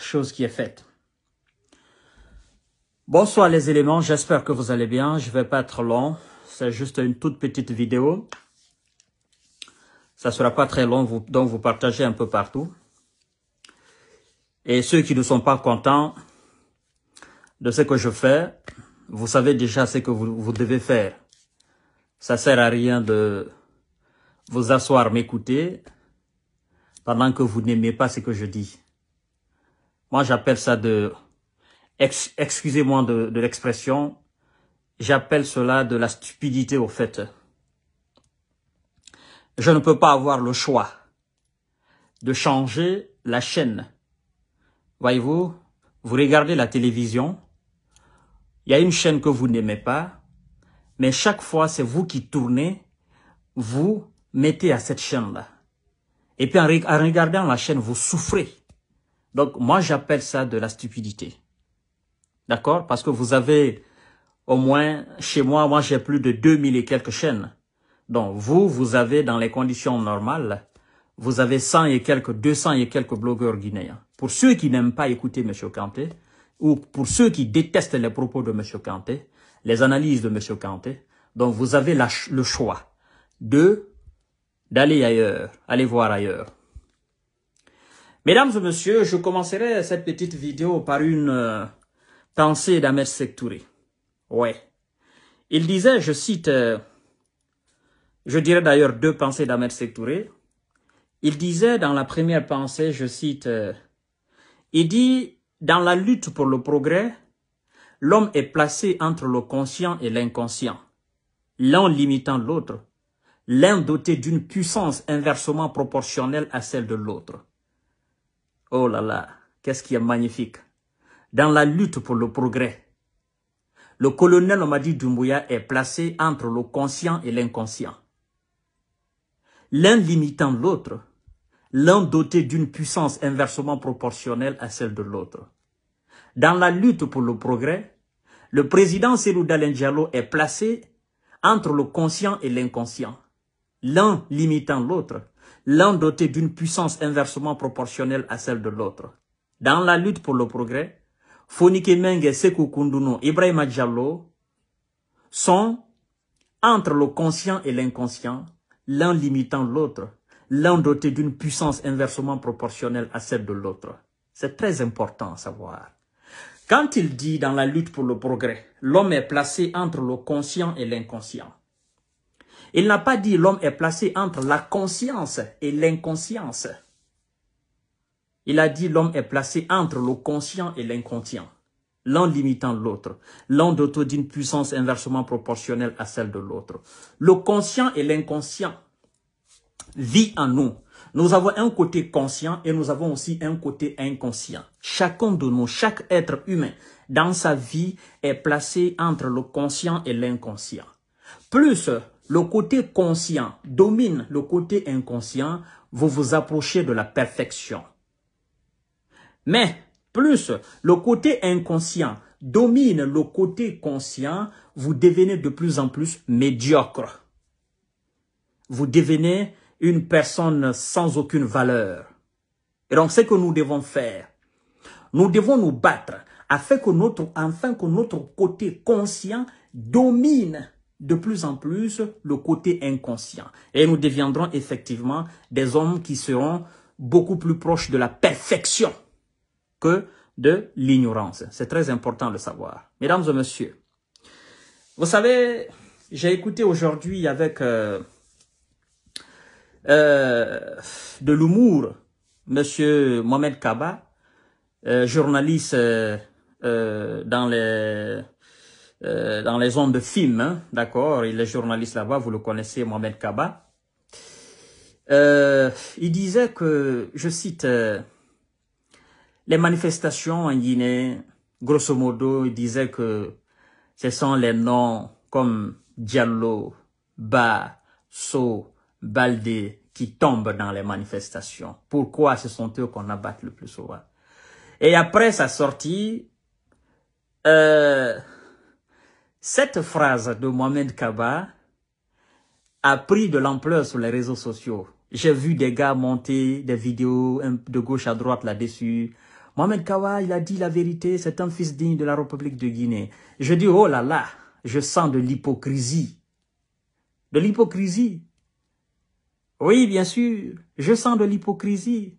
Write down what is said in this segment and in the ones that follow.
chose qui est faite. Bonsoir les éléments, j'espère que vous allez bien. Je ne vais pas être long, c'est juste une toute petite vidéo. Ça ne sera pas très long, donc vous partagez un peu partout. Et ceux qui ne sont pas contents de ce que je fais, vous savez déjà ce que vous, vous devez faire. Ça sert à rien de vous asseoir, m'écouter, pendant que vous n'aimez pas ce que je dis. Moi, j'appelle ça de... Excusez-moi de, l'expression. J'appelle cela de la stupidité, au fait. Je ne peux pas avoir le choix de changer la chaîne. Voyez-vous, vous regardez la télévision, il y a une chaîne que vous n'aimez pas, mais chaque fois, c'est vous qui tournez, vous mettez à cette chaîne-là. Et puis en regardant la chaîne, vous souffrez. Donc moi j'appelle ça de la stupidité. D'accord Parce que vous avez au moins, chez moi, moi j'ai plus de 2000 et quelques chaînes. Donc vous, vous avez dans les conditions normales, vous avez 100 et quelques, 200 et quelques blogueurs guinéens. Pour ceux qui n'aiment pas écouter M. Kanté, ou pour ceux qui détestent les propos de M. Kanté, les analyses de M. Kanté, donc vous avez le choix de d'aller ailleurs, aller voir ailleurs. Mesdames et messieurs, je commencerai cette petite vidéo par une euh, pensée d'Amer Sektouré. Ouais. Il disait, je cite, euh, je dirais d'ailleurs deux pensées d'Amer Sektouré. Il disait dans la première pensée, je cite, euh, il dit, dans la lutte pour le progrès, l'homme est placé entre le conscient et l'inconscient, l'un limitant l'autre, l'un doté d'une puissance inversement proportionnelle à celle de l'autre. Oh là là, qu'est-ce qui est magnifique. Dans la lutte pour le progrès, le colonel Omadi Doumbouya est placé entre le conscient et l'inconscient. L'un limitant l'autre, l'un doté d'une puissance inversement proportionnelle à celle de l'autre. Dans la lutte pour le progrès, le président Selou Diallo est placé entre le conscient et l'inconscient, l'un limitant l'autre, l'un doté d'une puissance inversement proportionnelle à celle de l'autre. Dans la lutte pour le progrès, Fonike Menge Sekou Kounduno Ibrahim Adjalo sont, entre le conscient et l'inconscient, l'un limitant l'autre, l'un doté d'une puissance inversement proportionnelle à celle de l'autre. C'est très important à savoir. Quand il dit dans la lutte pour le progrès, l'homme est placé entre le conscient et l'inconscient. Il n'a pas dit l'homme est placé entre la conscience et l'inconscience. Il a dit l'homme est placé entre le conscient et l'inconscient, l'un limitant l'autre, l'un doté d'une puissance inversement proportionnelle à celle de l'autre. Le conscient et l'inconscient vit en nous. Nous avons un côté conscient et nous avons aussi un côté inconscient. Chacun de nous, chaque être humain, dans sa vie, est placé entre le conscient et l'inconscient. Plus le côté conscient domine le côté inconscient, vous vous approchez de la perfection. Mais plus le côté inconscient domine le côté conscient, vous devenez de plus en plus médiocre. Vous devenez une personne sans aucune valeur. Et donc, ce que nous devons faire, nous devons nous battre afin que notre, enfin que notre côté conscient domine de plus en plus le côté inconscient. Et nous deviendrons effectivement des hommes qui seront beaucoup plus proches de la perfection que de l'ignorance. C'est très important de savoir. Mesdames et messieurs, vous savez, j'ai écouté aujourd'hui avec euh, euh, de l'humour Monsieur Mohamed Kaba, euh, journaliste dans les euh, dans les zones de film, hein, d'accord Il est journaliste là-bas, vous le connaissez, Mohamed Kaba. Euh, il disait que, je cite, euh, les manifestations en Guinée, grosso modo, il disait que ce sont les noms comme Diallo, Ba, So, Balde qui tombent dans les manifestations. Pourquoi ce sont eux qu'on abat le plus souvent Et après sa sortie, euh, cette phrase de Mohamed Kaba a pris de l'ampleur sur les réseaux sociaux. J'ai vu des gars monter des vidéos de gauche à droite là-dessus. Mohamed Kaba, il a dit la vérité, c'est un fils digne de la République de Guinée. Je dis, oh là là, je sens de l'hypocrisie. De l'hypocrisie. Oui, bien sûr, je sens de l'hypocrisie.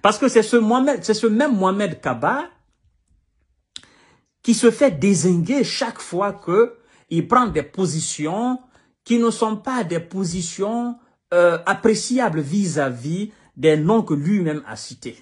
Parce que c'est ce c'est ce même Mohamed Kaba qui se fait désinguer chaque fois que il prend des positions qui ne sont pas des positions euh, appréciables vis-à-vis des noms que lui-même a cités.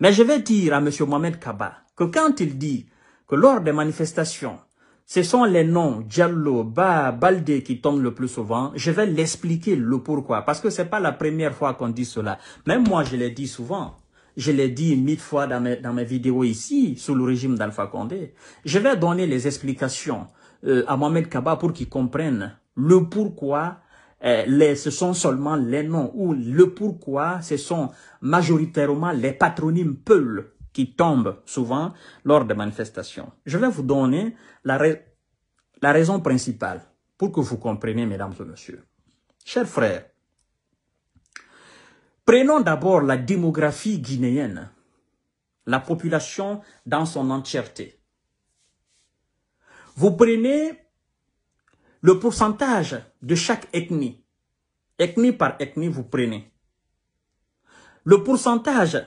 Mais je vais dire à M. Mohamed Kaba que quand il dit que lors des manifestations, ce sont les noms Diallo, Ba, Baldé qui tombent le plus souvent. Je vais l'expliquer le pourquoi, parce que c'est pas la première fois qu'on dit cela. Même moi, je l'ai dit souvent. Je l'ai dit mille fois dans mes, vidéos ici, sous le régime d'Alpha Condé. Je vais donner les explications euh, à Mohamed Kaba pour qu'il comprenne le pourquoi euh, les, ce sont seulement les noms ou le pourquoi ce sont majoritairement les patronymes Peul qui tombent souvent lors des manifestations. Je vais vous donner la, la raison principale pour que vous compreniez, mesdames et messieurs. Chers frères, Prenons d'abord la démographie guinéenne, la population dans son entièreté. Vous prenez le pourcentage de chaque ethnie. Ethnie par ethnie, vous prenez. Le pourcentage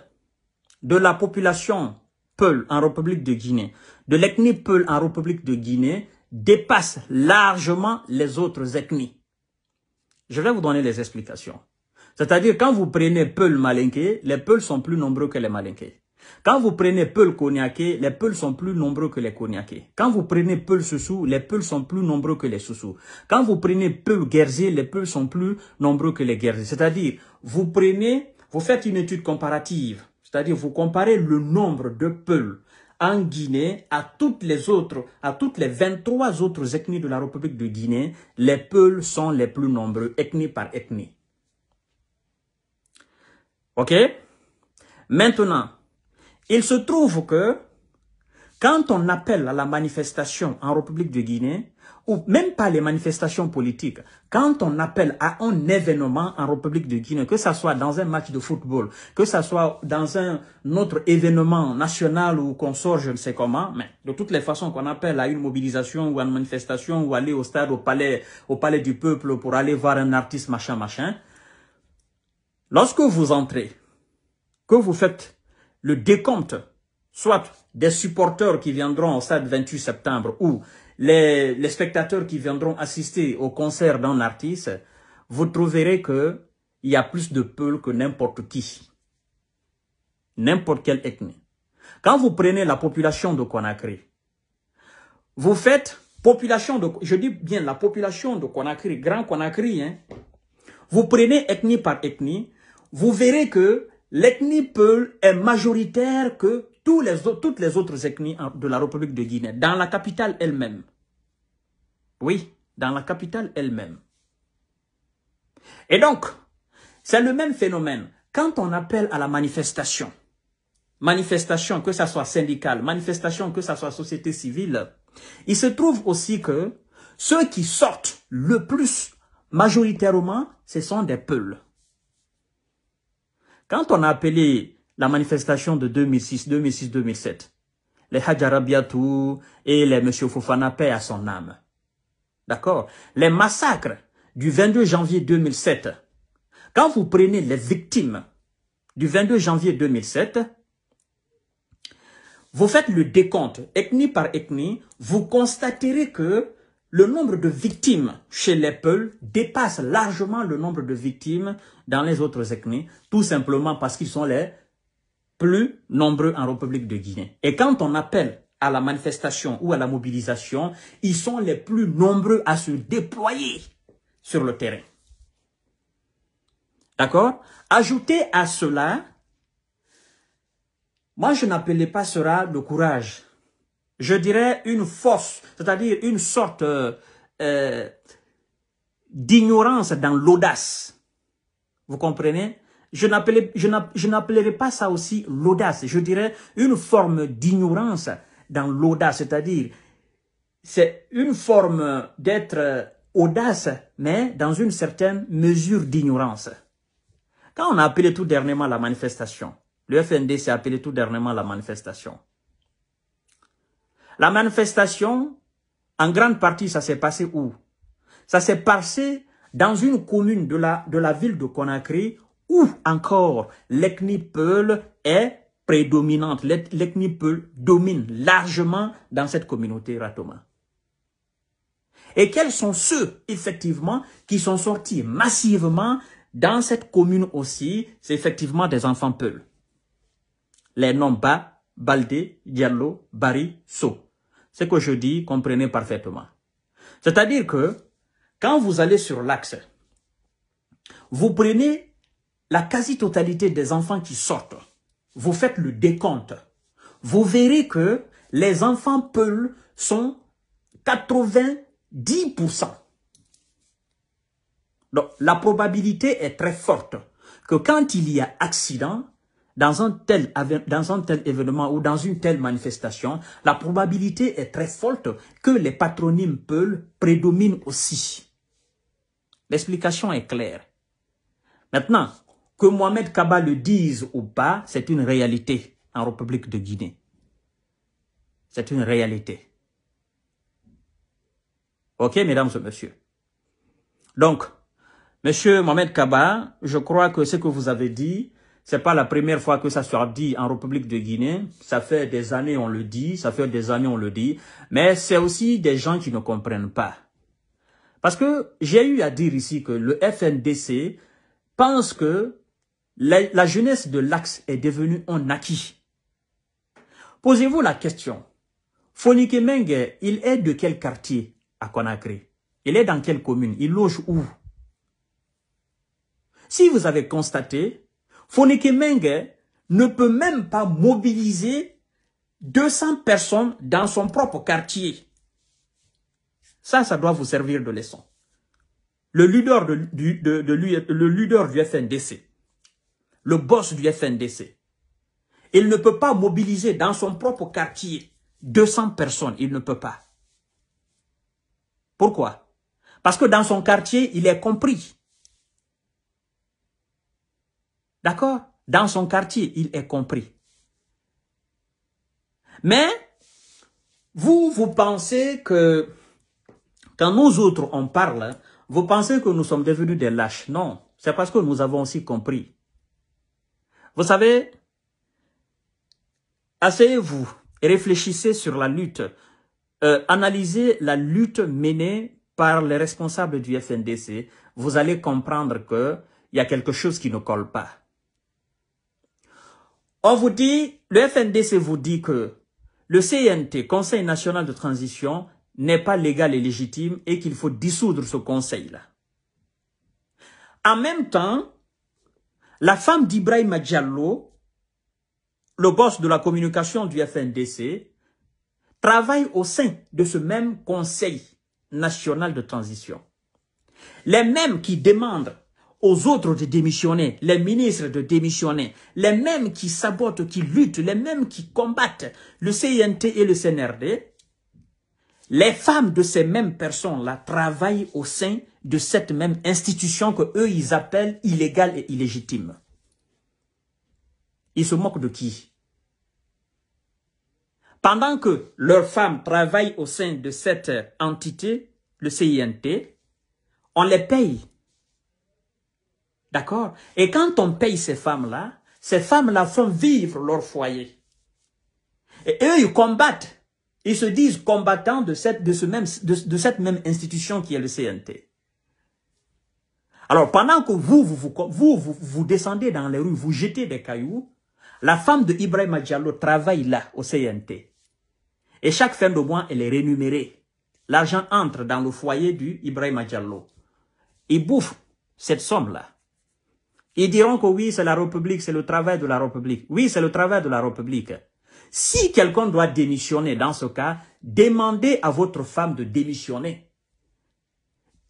de la population Peul en République de Guinée, de l'ethnie Peul en République de Guinée, dépasse largement les autres ethnies. Je vais vous donner les explications. C'est-à-dire, quand vous prenez Peul Malinké, les Peuls sont plus nombreux que les Malinké. Quand vous prenez Peul Cognacé, les Peuls sont plus nombreux que les Cognaqués. Quand vous prenez Peul Soussou, les Peuls sont plus nombreux que les Soussous. Quand vous prenez Peul guerzé, les Peuls sont plus nombreux que les guerzé. C'est-à-dire, vous prenez, vous faites une étude comparative. C'est-à-dire, vous comparez le nombre de Peuls en Guinée à toutes les autres, à toutes les 23 autres ethnies de la République de Guinée. Les Peuls sont les plus nombreux, ethnie par ethnie. OK Maintenant, il se trouve que quand on appelle à la manifestation en République de Guinée, ou même pas les manifestations politiques, quand on appelle à un événement en République de Guinée, que ce soit dans un match de football, que ce soit dans un autre événement national ou consort, je ne sais comment, mais de toutes les façons qu'on appelle à une mobilisation ou à une manifestation ou aller au stade, au palais, au palais du peuple pour aller voir un artiste, machin, machin, Lorsque vous entrez, que vous faites le décompte, soit des supporters qui viendront au stade 28 septembre ou les, spectateurs qui viendront assister au concert d'un artiste, vous trouverez qu'il y a plus de peuls que n'importe qui. N'importe quelle ethnie. Quand vous prenez la population de Conakry, vous faites population de, je dis bien la population de Conakry, Grand Conakry, hein, vous prenez ethnie par ethnie, vous verrez que l'ethnie Peul est majoritaire que toutes les autres ethnies de la République de Guinée, dans la capitale elle-même. Oui, dans la capitale elle-même. Et donc, c'est le même phénomène. Quand on appelle à la manifestation, manifestation que ça soit syndicale, manifestation que ça soit société civile, il se trouve aussi que ceux qui sortent le plus majoritairement, ce sont des peuls. Quand on a appelé la manifestation de 2006, 2006, 2007, les Hajarabiatou et les Monsieur Fofana paient à son âme. D'accord Les massacres du 22 janvier 2007, quand vous prenez les victimes du 22 janvier 2007, vous faites le décompte ethnie par ethnie, vous constaterez que le nombre de victimes chez les Peuls dépasse largement le nombre de victimes dans les autres ethnies, tout simplement parce qu'ils sont les plus nombreux en République de Guinée. Et quand on appelle à la manifestation ou à la mobilisation, ils sont les plus nombreux à se déployer sur le terrain. D'accord Ajoutez à cela, moi je n'appelais pas cela de courage je dirais, une force, c'est-à-dire une sorte euh, euh, d'ignorance dans l'audace. Vous comprenez Je n'appellerai pas ça aussi l'audace. Je dirais une forme d'ignorance dans l'audace, c'est-à-dire c'est une forme d'être euh, audace, mais dans une certaine mesure d'ignorance. Quand on a appelé tout dernièrement la manifestation, le FND s'est appelé tout dernièrement la manifestation. La manifestation, en grande partie, ça s'est passé où Ça s'est passé dans une commune de la, de la ville de Conakry où encore l'ethnie Peul est prédominante. L'ethnie Peul domine largement dans cette communauté Ratoma. Et quels sont ceux, effectivement, qui sont sortis massivement dans cette commune aussi C'est effectivement des enfants Peul. Les noms Bas, Baldé, Diallo, Bari, So ce que je dis, comprenez parfaitement. C'est-à-dire que quand vous allez sur l'axe, vous prenez la quasi-totalité des enfants qui sortent, vous faites le décompte, vous verrez que les enfants peuls sont 90%. Donc, la probabilité est très forte que quand il y a accident, dans un, tel, dans un tel événement ou dans une telle manifestation, la probabilité est très forte que les patronymes Peul prédominent aussi. L'explication est claire. Maintenant, que Mohamed Kaba le dise ou pas, c'est une réalité en République de Guinée. C'est une réalité. Ok, mesdames et messieurs. Donc, monsieur Mohamed Kaba, je crois que ce que vous avez dit, c'est pas la première fois que ça sera dit en République de Guinée. Ça fait des années on le dit, ça fait des années on le dit. Mais c'est aussi des gens qui ne comprennent pas. Parce que j'ai eu à dire ici que le FNDC pense que la, jeunesse de l'Axe est devenue un acquis. Posez-vous la question. Fonike Menge, il est de quel quartier à Conakry Il est dans quelle commune Il loge où Si vous avez constaté, Foneke Menge ne peut même pas mobiliser 200 personnes dans son propre quartier. Ça, ça doit vous servir de leçon. Le leader, du, le leader du FNDC, le boss du FNDC, il ne peut pas mobiliser dans son propre quartier 200 personnes. Il ne peut pas. Pourquoi Parce que dans son quartier, il est compris. D'accord Dans son quartier, il est compris. Mais vous, vous pensez que quand nous autres, on parle, hein, vous pensez que nous sommes devenus des lâches. Non, c'est parce que nous avons aussi compris. Vous savez, asseyez-vous réfléchissez sur la lutte. Euh, analysez la lutte menée par les responsables du FNDC. Vous allez comprendre qu'il y a quelque chose qui ne colle pas. On vous dit, le FNDC vous dit que le CNT, Conseil national de transition, n'est pas légal et légitime et qu'il faut dissoudre ce conseil-là. En même temps, la femme d'Ibrahim Diallo, le boss de la communication du FNDC, travaille au sein de ce même Conseil national de transition. Les mêmes qui demandent aux autres de démissionner, les ministres de démissionner, les mêmes qui sabotent, qui luttent, les mêmes qui combattent le CINT et le CNRD, les femmes de ces mêmes personnes-là travaillent au sein de cette même institution que eux ils appellent illégale et illégitime. Ils se moquent de qui Pendant que leurs femmes travaillent au sein de cette entité, le CINT, on les paye D'accord Et quand on paye ces femmes-là, ces femmes-là font vivre leur foyer. Et eux, ils combattent. Ils se disent combattants de cette, de ce même, de, cette même institution qui est le CNT. Alors, pendant que vous vous, descendez dans les rues, vous jetez des cailloux, la femme de Ibrahim Diallo travaille là, au CNT. Et chaque fin de mois, elle est rémunérée. L'argent entre dans le foyer du Ibrahim Diallo. Il bouffe cette somme-là. Ils diront que oui, c'est la République, c'est le travail de la République. Oui, c'est le travail de la République. Si quelqu'un doit démissionner dans ce cas, demandez à votre femme de démissionner.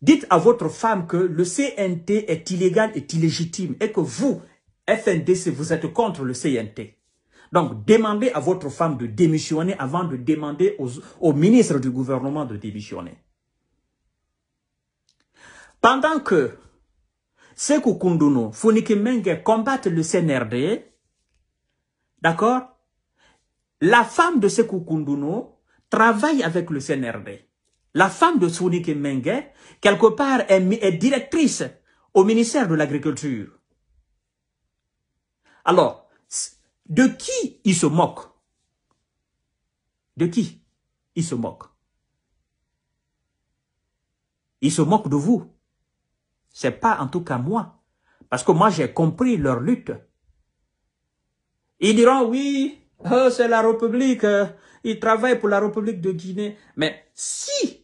Dites à votre femme que le CNT est illégal et illégitime et que vous, FNDC, vous êtes contre le CNT. Donc, demandez à votre femme de démissionner avant de demander au aux ministres du gouvernement de démissionner. Pendant que Sekou Koundono, Founike Menge combattent le CNRD, d'accord La femme de Sekou travaille avec le CNRD. La femme de Founike Menge, quelque part, est directrice au ministère de l'Agriculture. Alors, de qui il se moque De qui il se moque Il se moque de vous. C'est pas en tout cas moi. Parce que moi, j'ai compris leur lutte. Ils diront, oui, oh, c'est la République, euh, ils travaillent pour la République de Guinée. Mais si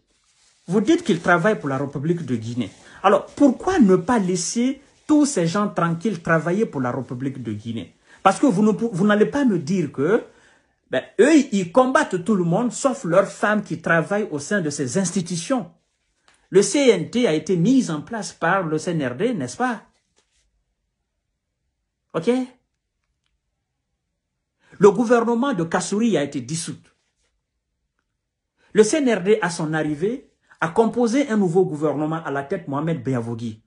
vous dites qu'ils travaillent pour la République de Guinée, alors pourquoi ne pas laisser tous ces gens tranquilles travailler pour la République de Guinée Parce que vous n'allez pas me dire que ben, eux, ils combattent tout le monde, sauf leurs femmes qui travaillent au sein de ces institutions. Le CNT a été mis en place par le CNRD, n'est-ce pas OK Le gouvernement de Kassouri a été dissout. Le CNRD, à son arrivée, a composé un nouveau gouvernement à la tête Mohamed Beyavogui.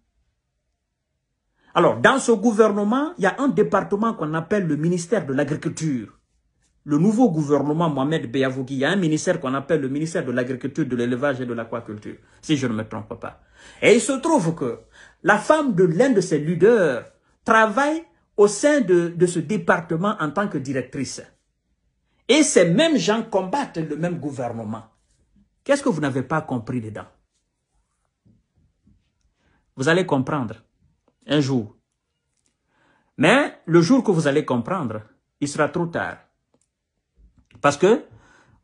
Alors, dans ce gouvernement, il y a un département qu'on appelle le ministère de l'Agriculture le nouveau gouvernement Mohamed Beyavouki, il y a un ministère qu'on appelle le ministère de l'agriculture, de l'élevage et de l'aquaculture, si je ne me trompe pas. Et il se trouve que la femme de l'un de ses leaders travaille au sein de, de ce département en tant que directrice. Et ces mêmes gens combattent le même gouvernement. Qu'est-ce que vous n'avez pas compris dedans Vous allez comprendre un jour. Mais le jour que vous allez comprendre, il sera trop tard. Parce que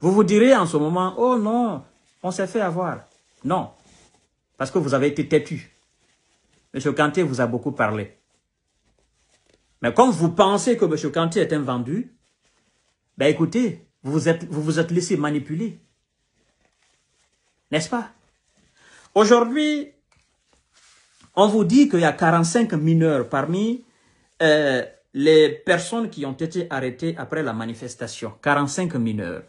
vous vous direz en ce moment, oh non, on s'est fait avoir. Non, parce que vous avez été têtu. M. Kanté vous a beaucoup parlé. Mais comme vous pensez que M. Kanté est un vendu, ben écoutez, vous vous êtes, vous, vous êtes laissé manipuler. N'est-ce pas Aujourd'hui, on vous dit qu'il y a 45 mineurs parmi euh, les personnes qui ont été arrêtées après la manifestation, 45 mineurs.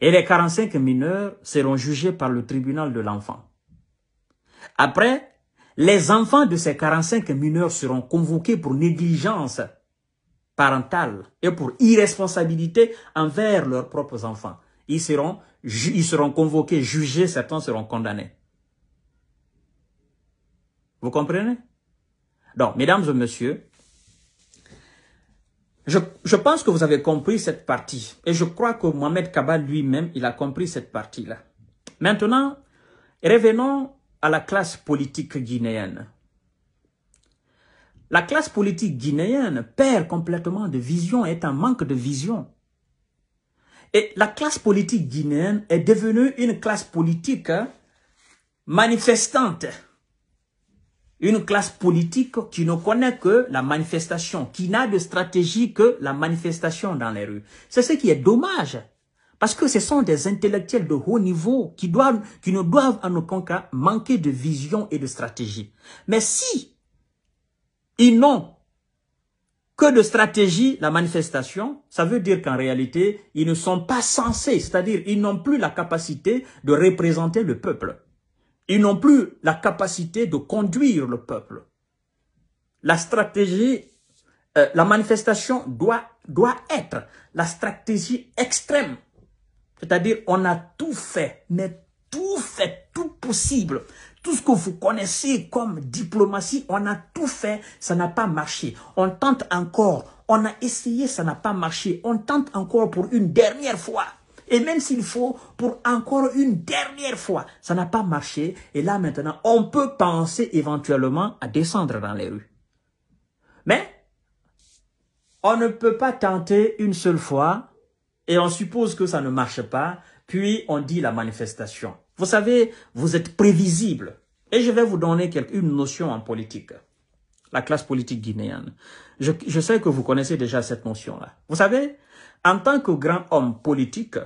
Et les 45 mineurs seront jugés par le tribunal de l'enfant. Après, les enfants de ces 45 mineurs seront convoqués pour négligence parentale et pour irresponsabilité envers leurs propres enfants. Ils seront, ils seront convoqués, jugés, certains seront condamnés. Vous comprenez Donc, mesdames et messieurs, je, pense que vous avez compris cette partie. Et je crois que Mohamed Kaba lui-même, il a compris cette partie-là. Maintenant, revenons à la classe politique guinéenne. La classe politique guinéenne perd complètement de vision, est en manque de vision. Et la classe politique guinéenne est devenue une classe politique hein, manifestante. Une classe politique qui ne connaît que la manifestation, qui n'a de stratégie que la manifestation dans les rues. C'est ce qui est dommage. Parce que ce sont des intellectuels de haut niveau qui, doivent, qui ne doivent en aucun cas manquer de vision et de stratégie. Mais si ils n'ont que de stratégie, la manifestation, ça veut dire qu'en réalité, ils ne sont pas censés, c'est-à-dire ils n'ont plus la capacité de représenter le peuple. Ils n'ont plus la capacité de conduire le peuple. La stratégie, euh, la manifestation doit, doit être la stratégie extrême. C'est-à-dire, on a tout fait, mais tout fait, tout possible. Tout ce que vous connaissez comme diplomatie, on a tout fait, ça n'a pas marché. On tente encore, on a essayé, ça n'a pas marché. On tente encore pour une dernière fois. Et même s'il faut, pour encore une dernière fois, ça n'a pas marché. Et là maintenant, on peut penser éventuellement à descendre dans les rues. Mais on ne peut pas tenter une seule fois et on suppose que ça ne marche pas, puis on dit la manifestation. Vous savez, vous êtes prévisible. Et je vais vous donner une notion en politique, la classe politique guinéenne. je sais que vous connaissez déjà cette notion-là. Vous savez, en tant que grand homme politique,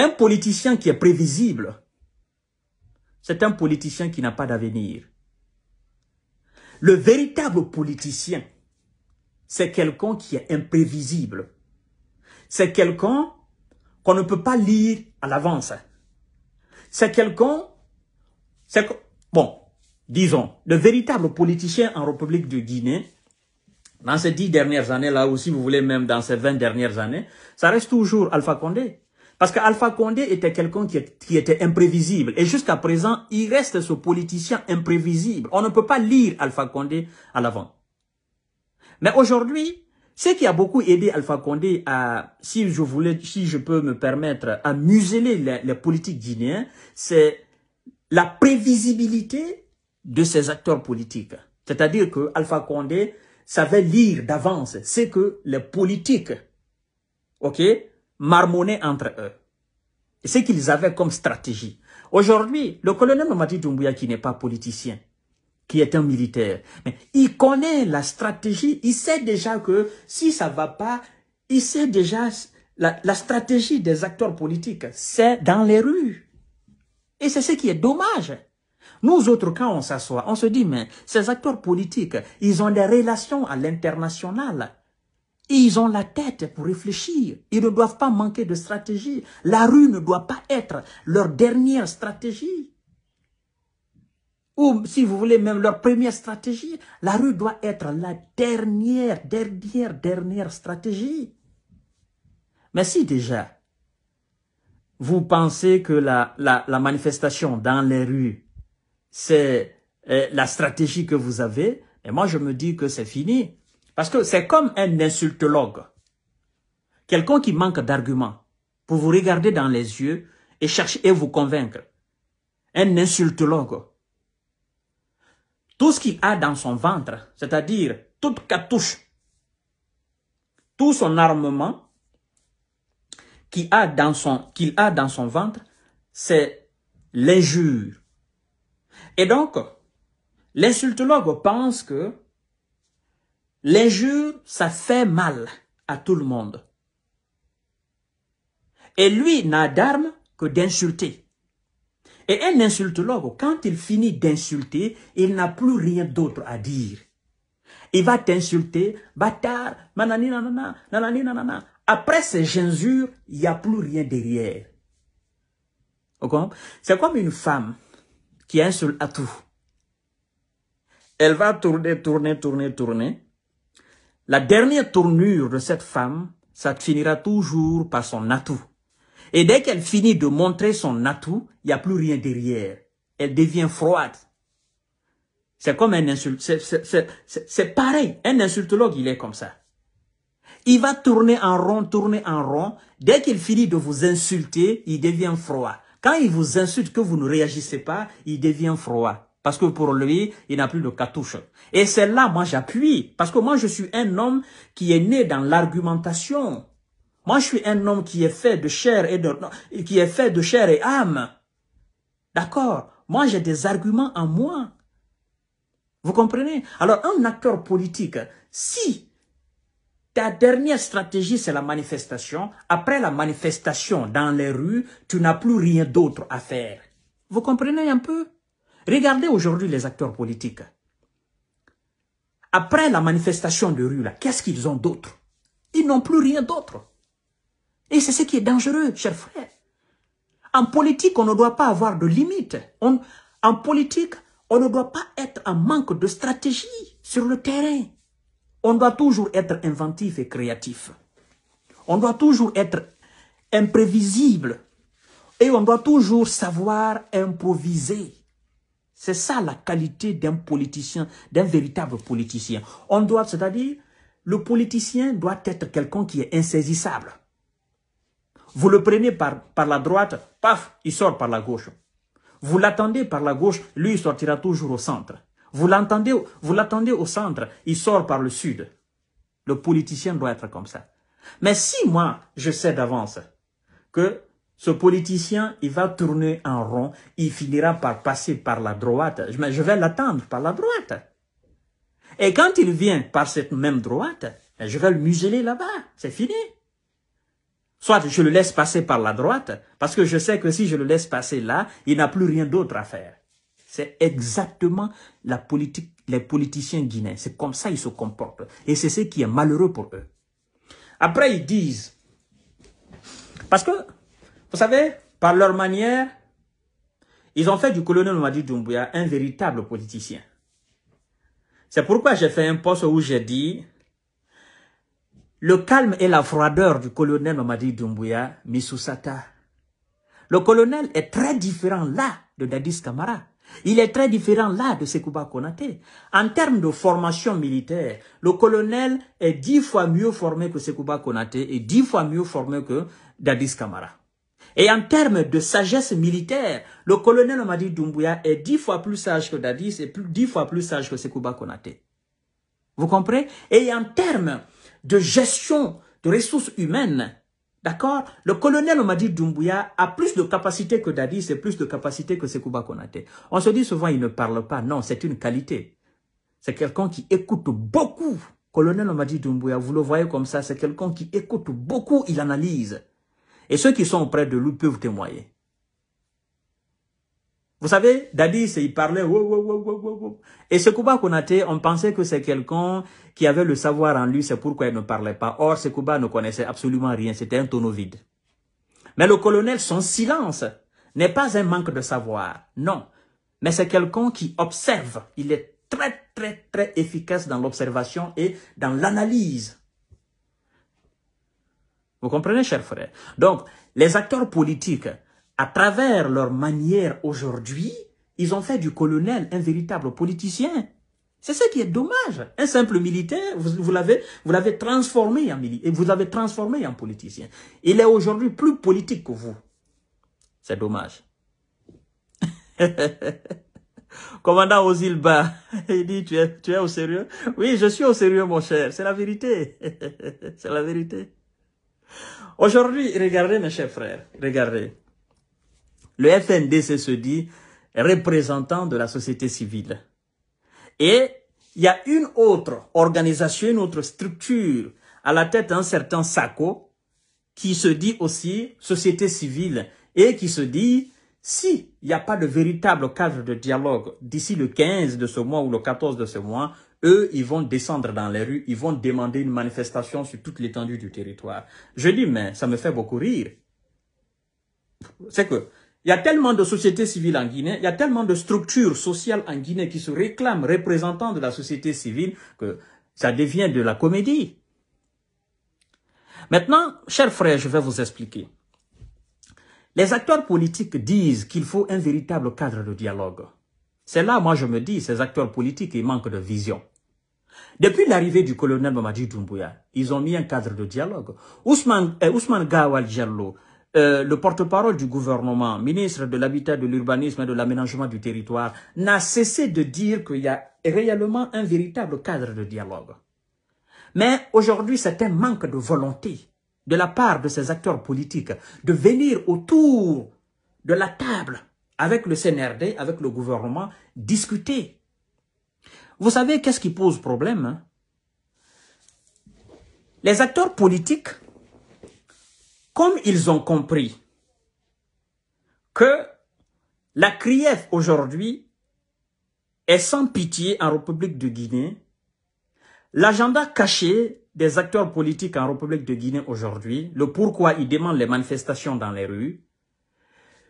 un politicien qui est prévisible, c'est un politicien qui n'a pas d'avenir. Le véritable politicien, c'est quelqu'un qui est imprévisible. C'est quelqu'un qu'on ne peut pas lire à l'avance. C'est quelqu'un, c'est bon, disons, le véritable politicien en République de Guinée, dans ces dix dernières années, là aussi, vous voulez même dans ces vingt dernières années, ça reste toujours Alpha Condé. Parce qu'Alpha Condé était quelqu'un qui, était imprévisible. Et jusqu'à présent, il reste ce politicien imprévisible. On ne peut pas lire Alpha Condé à l'avant. Mais aujourd'hui, ce qui a beaucoup aidé Alpha Condé à, si je voulais, si je peux me permettre, à museler les, politiques guinéens, c'est la prévisibilité de ces acteurs politiques. C'est-à-dire que Alpha Condé savait lire d'avance ce que les politiques, ok, marmonnaient entre eux. C'est ce qu'ils avaient comme stratégie. Aujourd'hui, le colonel Mamadi Doumbouya, qui n'est pas politicien, qui est un militaire, mais il connaît la stratégie, il sait déjà que si ça va pas, il sait déjà la, la stratégie des acteurs politiques, c'est dans les rues. Et c'est ce qui est dommage. Nous autres, quand on s'assoit, on se dit, mais ces acteurs politiques, ils ont des relations à l'international. Ils ont la tête pour réfléchir. Ils ne doivent pas manquer de stratégie. La rue ne doit pas être leur dernière stratégie. Ou si vous voulez même leur première stratégie, la rue doit être la dernière, dernière, dernière stratégie. Mais si déjà vous pensez que la, la, la manifestation dans les rues, c'est euh, la stratégie que vous avez, et moi je me dis que c'est fini. Parce que c'est comme un insultologue. Quelqu'un qui manque d'arguments pour vous regarder dans les yeux et chercher et vous convaincre. Un insultologue. Tout ce qu'il a dans son ventre, c'est-à-dire toute cartouche, tout son armement qu'il a dans son, qu'il a dans son ventre, c'est l'injure. Et donc, l'insultologue pense que L'injure, ça fait mal à tout le monde. Et lui n'a d'arme que d'insulter. Et un insultologue, quand il finit d'insulter, il n'a plus rien d'autre à dire. Il va t'insulter, bâtard, nanani nanana, nanani nanana. Après ces injures, il n'y a plus rien derrière. C'est comme une femme qui insulte à tout. Elle va tourner, tourner, tourner, tourner. La dernière tournure de cette femme, ça finira toujours par son atout. Et dès qu'elle finit de montrer son atout, il n'y a plus rien derrière. Elle devient froide. C'est comme un insulte. C'est pareil. Un insultologue, il est comme ça. Il va tourner en rond, tourner en rond. Dès qu'il finit de vous insulter, il devient froid. Quand il vous insulte, que vous ne réagissez pas, il devient froid. Parce que pour lui, il n'a plus de cartouche. Et c'est là, moi, j'appuie. Parce que moi, je suis un homme qui est né dans l'argumentation. Moi, je suis un homme qui est fait de chair et de, qui est fait de chair et âme. D'accord? Moi, j'ai des arguments en moi. Vous comprenez? Alors, un acteur politique, si ta dernière stratégie, c'est la manifestation, après la manifestation dans les rues, tu n'as plus rien d'autre à faire. Vous comprenez un peu? Regardez aujourd'hui les acteurs politiques. Après la manifestation de rue, qu'est-ce qu'ils ont d'autre Ils n'ont plus rien d'autre. Et c'est ce qui est dangereux, chers frères. En politique, on ne doit pas avoir de limites. en politique, on ne doit pas être en manque de stratégie sur le terrain. On doit toujours être inventif et créatif. On doit toujours être imprévisible. Et on doit toujours savoir improviser. C'est ça la qualité d'un politicien, d'un véritable politicien. On doit, c'est-à-dire, le politicien doit être quelqu'un qui est insaisissable. Vous le prenez par, par la droite, paf, il sort par la gauche. Vous l'attendez par la gauche, lui, il sortira toujours au centre. Vous l'entendez, vous l'attendez au centre, il sort par le sud. Le politicien doit être comme ça. Mais si moi, je sais d'avance que ce politicien, il va tourner en rond, il finira par passer par la droite. je vais l'attendre par la droite. Et quand il vient par cette même droite, je vais le museler là-bas. C'est fini. Soit je le laisse passer par la droite, parce que je sais que si je le laisse passer là, il n'a plus rien d'autre à faire. C'est exactement la politique, les politiciens guinéens. C'est comme ça ils se comportent. Et c'est ce qui est malheureux pour eux. Après, ils disent, parce que vous savez, par leur manière, ils ont fait du colonel Mamadi Doumbouya un véritable politicien. C'est pourquoi j'ai fait un poste où j'ai dit le calme et la froideur du colonel Mamadi Doumbouya, Misusata. Le colonel est très différent là de Dadis Kamara. Il est très différent là de Sekouba Konaté. En termes de formation militaire, le colonel est dix fois mieux formé que Sekouba Konaté et dix fois mieux formé que Dadis Kamara. Et en termes de sagesse militaire, le colonel Omadi Doumbouya est dix fois plus sage que Dadis et plus, dix fois plus sage que Sekouba Konaté. Vous comprenez Et en termes de gestion de ressources humaines, d'accord Le colonel Omadi Doumbouya a plus de capacité que Dadis et plus de capacité que Sekouba Konate. On se dit souvent, il ne parle pas. Non, c'est une qualité. C'est quelqu'un qui écoute beaucoup. Colonel Omadi Doumbouya, vous le voyez comme ça, c'est quelqu'un qui écoute beaucoup, il analyse. Et ceux qui sont auprès de lui peuvent témoigner. Vous savez, Dadis, il parlait, Et Sekouba Konate, on pensait que c'est quelqu'un qui avait le savoir en lui, c'est pourquoi il ne parlait pas. Or, Sekouba ne connaissait absolument rien, c'était un tonneau vide. Mais le colonel, son silence n'est pas un manque de savoir, non. Mais c'est quelqu'un qui observe. Il est très, très, très efficace dans l'observation et dans l'analyse. Vous comprenez, chers frères Donc, les acteurs politiques, à travers leur manière aujourd'hui, ils ont fait du colonel un véritable politicien. C'est ce qui est dommage. Un simple militaire, vous, l'avez, vous l'avez transformé en vous l'avez transformé en politicien. Il est aujourd'hui plus politique que vous. C'est dommage. Commandant Ozilba, il dit, tu es, tu es au sérieux? Oui, je suis au sérieux, mon cher. C'est la vérité. C'est la vérité. Aujourd'hui, regardez mes chers frères, regardez. Le FNDC se dit représentant de la société civile. Et il y a une autre organisation, une autre structure à la tête d'un certain SACO qui se dit aussi société civile et qui se dit s'il n'y a pas de véritable cadre de dialogue d'ici le 15 de ce mois ou le 14 de ce mois, eux, ils vont descendre dans les rues, ils vont demander une manifestation sur toute l'étendue du territoire. Je dis, mais ça me fait beaucoup rire. C'est que, il y a tellement de sociétés civiles en Guinée, il y a tellement de structures sociales en Guinée qui se réclament représentants de la société civile que ça devient de la comédie. Maintenant, chers frères, je vais vous expliquer. Les acteurs politiques disent qu'il faut un véritable cadre de dialogue. C'est là, moi, je me dis, ces acteurs politiques, ils manquent de vision. Depuis l'arrivée du colonel Mamadi Doumbouya, ils ont mis un cadre de dialogue. Ousmane, eh, Gawal Diallo, euh, le porte-parole du gouvernement, ministre de l'Habitat, de l'Urbanisme et de l'Aménagement du Territoire, n'a cessé de dire qu'il y a réellement un véritable cadre de dialogue. Mais aujourd'hui, c'est un manque de volonté de la part de ces acteurs politiques de venir autour de la table avec le CNRD, avec le gouvernement, discuter vous savez qu'est-ce qui pose problème hein? Les acteurs politiques, comme ils ont compris que la CRIEF aujourd'hui est sans pitié en République de Guinée, l'agenda caché des acteurs politiques en République de Guinée aujourd'hui, le pourquoi ils demandent les manifestations dans les rues,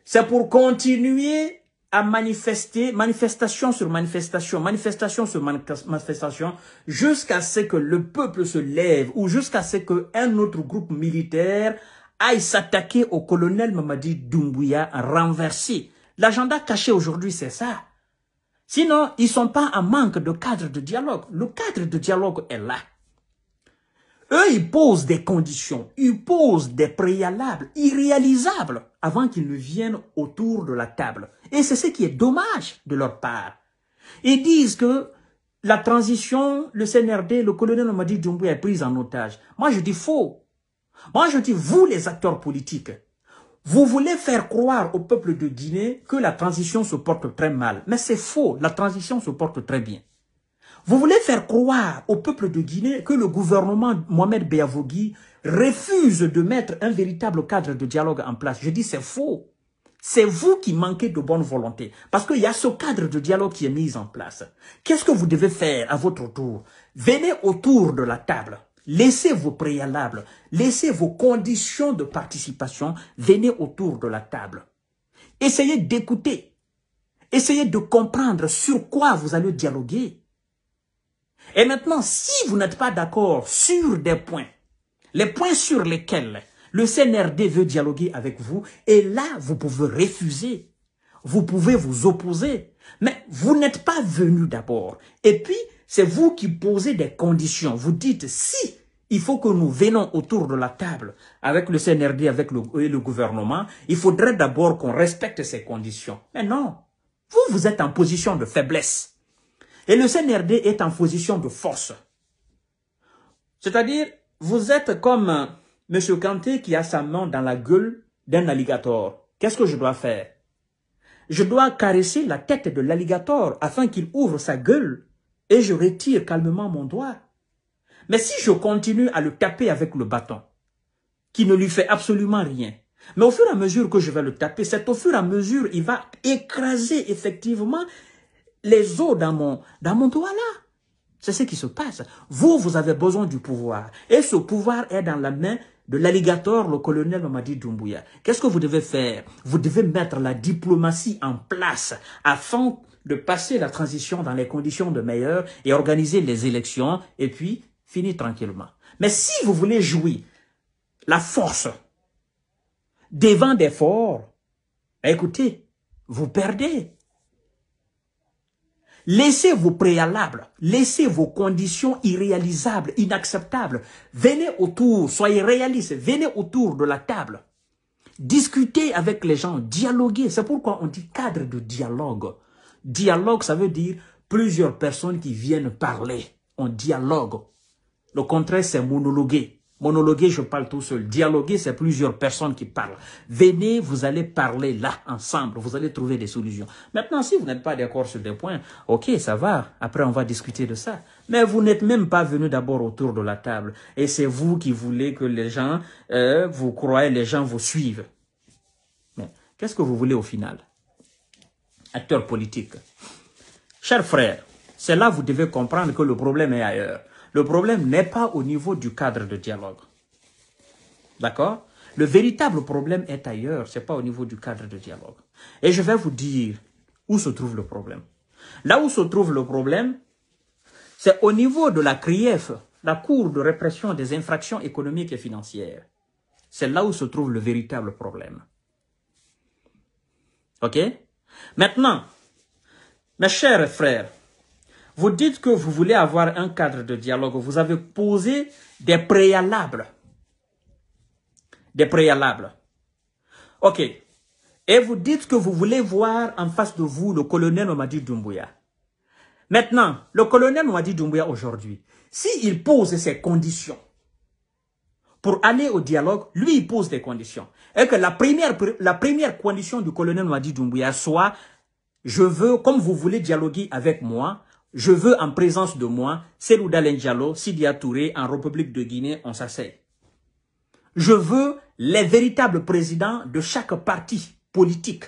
c'est pour continuer à manifester, manifestation sur manifestation, manifestation sur manifestation, jusqu'à ce que le peuple se lève ou jusqu'à ce qu'un autre groupe militaire aille s'attaquer au colonel Mamadi Doumbouya renversé. L'agenda caché aujourd'hui, c'est ça. Sinon, ils sont pas en manque de cadre de dialogue. Le cadre de dialogue est là. Eux, ils posent des conditions, ils posent des préalables irréalisables avant qu'ils ne viennent autour de la table. Et c'est ce qui est dommage de leur part. Ils disent que la transition, le CNRD, le colonel Mamadi Doumbouya est pris en otage. Moi, je dis faux. Moi, je dis, vous, les acteurs politiques, vous voulez faire croire au peuple de Guinée que la transition se porte très mal. Mais c'est faux, la transition se porte très bien. Vous voulez faire croire au peuple de Guinée que le gouvernement Mohamed Beyavogui refuse de mettre un véritable cadre de dialogue en place. Je dis c'est faux. C'est vous qui manquez de bonne volonté. Parce qu'il y a ce cadre de dialogue qui est mis en place. Qu'est-ce que vous devez faire à votre tour Venez autour de la table. Laissez vos préalables. Laissez vos conditions de participation. Venez autour de la table. Essayez d'écouter. Essayez de comprendre sur quoi vous allez dialoguer. Et maintenant, si vous n'êtes pas d'accord sur des points, les points sur lesquels le CNRD veut dialoguer avec vous, et là, vous pouvez refuser, vous pouvez vous opposer, mais vous n'êtes pas venu d'abord. Et puis, c'est vous qui posez des conditions. Vous dites, si il faut que nous venons autour de la table avec le CNRD, avec le, le gouvernement. Il faudrait d'abord qu'on respecte ces conditions. Mais non, vous, vous êtes en position de faiblesse. Et le CNRD est en position de force. C'est-à-dire, vous êtes comme euh, M. Kanté qui a sa main dans la gueule d'un alligator. Qu'est-ce que je dois faire Je dois caresser la tête de l'alligator afin qu'il ouvre sa gueule et je retire calmement mon doigt. Mais si je continue à le taper avec le bâton, qui ne lui fait absolument rien, mais au fur et à mesure que je vais le taper, c'est au fur et à mesure il va écraser effectivement les eaux dans mon, dans mon toit là. C'est ce qui se passe. Vous, vous avez besoin du pouvoir. Et ce pouvoir est dans la main de l'alligator, le colonel Mamadi Doumbouya. Qu'est-ce que vous devez faire Vous devez mettre la diplomatie en place afin de passer la transition dans les conditions de meilleure et organiser les élections et puis finir tranquillement. Mais si vous voulez jouer la force devant des forts, ben écoutez, vous perdez. Laissez vos préalables, laissez vos conditions irréalisables, inacceptables. Venez autour, soyez réalistes, venez autour de la table. Discutez avec les gens, dialoguez. C'est pourquoi on dit cadre de dialogue. Dialogue, ça veut dire plusieurs personnes qui viennent parler. On dialogue. Le contraire, c'est monologuer. Monologuer, je parle tout seul. Dialoguer, c'est plusieurs personnes qui parlent. Venez, vous allez parler là, ensemble. Vous allez trouver des solutions. Maintenant, si vous n'êtes pas d'accord sur des points, ok, ça va. Après, on va discuter de ça. Mais vous n'êtes même pas venu d'abord autour de la table. Et c'est vous qui voulez que les gens euh, vous croyez, les gens vous suivent. Mais qu'est-ce que vous voulez au final Acteur politique. Cher frère, c'est là que vous devez comprendre que le problème est ailleurs. Le problème n'est pas au niveau du cadre de dialogue. D'accord Le véritable problème est ailleurs, ce n'est pas au niveau du cadre de dialogue. Et je vais vous dire où se trouve le problème. Là où se trouve le problème, c'est au niveau de la CRIEF, la Cour de répression des infractions économiques et financières. C'est là où se trouve le véritable problème. OK Maintenant, mes chers frères, vous dites que vous voulez avoir un cadre de dialogue. Vous avez posé des préalables. Des préalables. OK. Et vous dites que vous voulez voir en face de vous le colonel Mamadi Doumbouya. Maintenant, le colonel Mamadi Doumbouya aujourd'hui, s'il pose ses conditions pour aller au dialogue, lui, il pose des conditions. Et que la première, la première condition du colonel Mamadi Doumbouya soit « Je veux, comme vous voulez dialoguer avec moi, je veux en présence de moi Selou Diallo, Sidia Touré en République de Guinée, on s'asseye. Je veux les véritables présidents de chaque parti politique.